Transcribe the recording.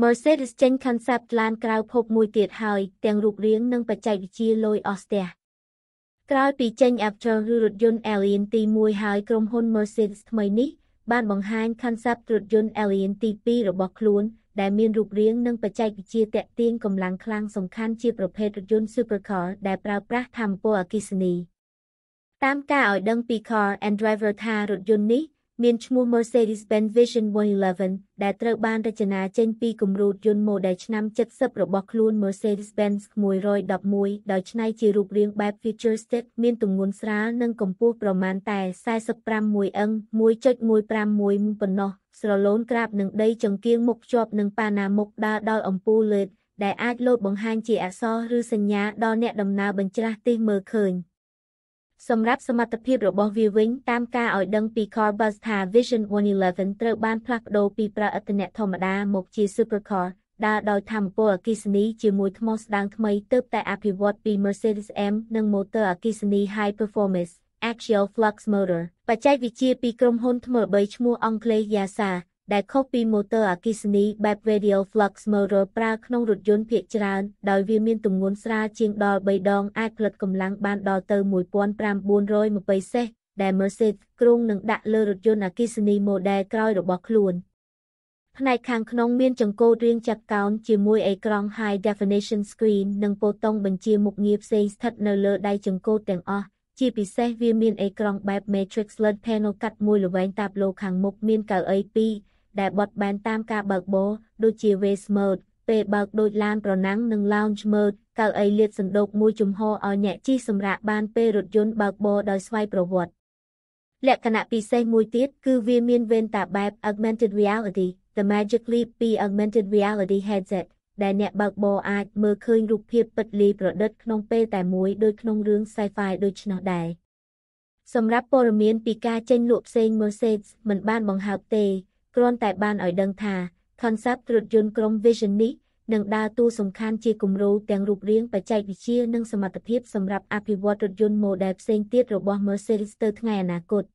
Mercedes ចេញ concept ឡានក្រៅភព មួយទៀតហើយទាំងរូបរាងនិងបច្ចេកវិទ្យាលយអស់ស្ទះក្រោយពីចេញ Aperture ឬរថយន្ត Alien ទី1ហើយក្រុមហ៊ុន Mercedes ថ្មីនេះបានបង្ហាញ concept រថយន្ត Alien ទី2របស់ខ្លួនដែលមានរូបរាងនិងបច្ចេកវិទ្យាតាក់ទាញកម្លាំងខ្លាំងសំខាន់ជាប្រភេទរថយន្ត Supercar ដែលប្រើប្រាស់ថាមពលអគ្គិសនីតាមការឲ្យដឹងពី Car and Driver ថារថយន្តនេះមានឈ្មោះ Mercedes-Benz Vision 111ដែលត្រូវបានរចនាចេញពីគំរូយន្ត Model ឆ្នាំ70របស់ខ្លួន Mercedes-Benz 111ដោយច្នៃជារូបរាងបែប futuristic មានទម្ងន់ស្រាលនិងកម្ពស់ប្រមាណតែ45អឹង1.151ប៉ុណ្ណោះស្រឡូនក្រាបនឹងដីចង្គៀងមុខភ្ជាប់នឹងប៉ាណាមុខដើរដោយអំពូលលេតដែលអាចលោតបង្ហាញជាអក្សរឬសញ្ញាដល់អ្នកដំណើរបញ្ច្រាស់ទិសមើលឃើញ។សម្រាប់សមត្ថភាពរបស់វាវិញ តាម ការឲ្យដឹងពី Corbus ថា Vision 111ត្រូវបានផ្លាស់ប្ដូរពីប្រអត្តនៈធម្មតាមកជា Supercar ដើរដោយធម្មពលអគ្គិសនីជាមួយថ្មស្ដើងថ្មីទើបតែអភិវឌ្ឍពី Mercedes-M និង Motor អគ្គិសនី High Performance Axial Flux Motor បច្ចេកវិទ្យាពីក្រុមហ៊ុនថ្មើរបីឈ្មោះអង់គ្លេស YASA ដែលខុសពី motor អគ្គិសនីបែប radial flux motor ប្រើក្នុងរថយន្តភាគច្រើនដោយវាមានទម្ងន់ស្រាលជាងដល់3ដងអាចផលិតកម្លាំងបានដល់ទៅ1920សេះដែល Mercedes ក្រុងនឹងដាក់លើរថយន្តអគ្គិសនី model ក្រោយរបស់ខ្លួន។ផ្នែកខាងក្នុង មានចង្កូតរាងចាប់កោណជាមួយអេក្រង់ High Definition Screen និងពូតុងបញ្ជាមុខងារផ្សេងស្ថិតនៅលើដៃចង្កូតទាំងអស់ជាពិសេសវាមានអេក្រង់បែប Matrix LED Panel កាត់មួយល្វែងតាបឡូខាងមុខមានកៅអី2ដែលបត់បែនតាមការបើកបរដូចជា Waze Mode ពេលបើកដូចឡានប្រណាំងនិង Lounge Mode កៅអីលាតសណ្ដូកមួយជំហរឲ្យអ្នកជិះសម្រាកបានពេលរថយន្តបើកបរដោយស្វ័យប្រវត្តិលក្ខណៈពិសេសមួយទៀតគឺវាមានវេនតាបែប Augmented Reality The Magic Leap ពី Augmented Reality Headset ដែលអ្នកបើកបរអាចមើលឃើញរូបភាពពិតលីប្រឌិតក្នុងពេលតែមួយដូចក្នុងរឿង Sci-Fi ដូច្នោះដែរសម្រាប់ព័ត៌មានពីការចេញលក់ផ្សេង Mercedes មិនបានបង្ហើបទេគ្រាន់តែបានឲ្យដឹងថា concept រថយន្តក្រុម Vision នេះនឹងដើរតួសំខាន់ជាគំរូទាំងរូបរាង បច្ចេកវិទ្យានិង សមត្ថភាព សម្រាប់អភិវឌ្ឍរថយន្ត Model ផ្សេងទៀតរបស់ Mercedes ទៅថ្ងៃអនាគត។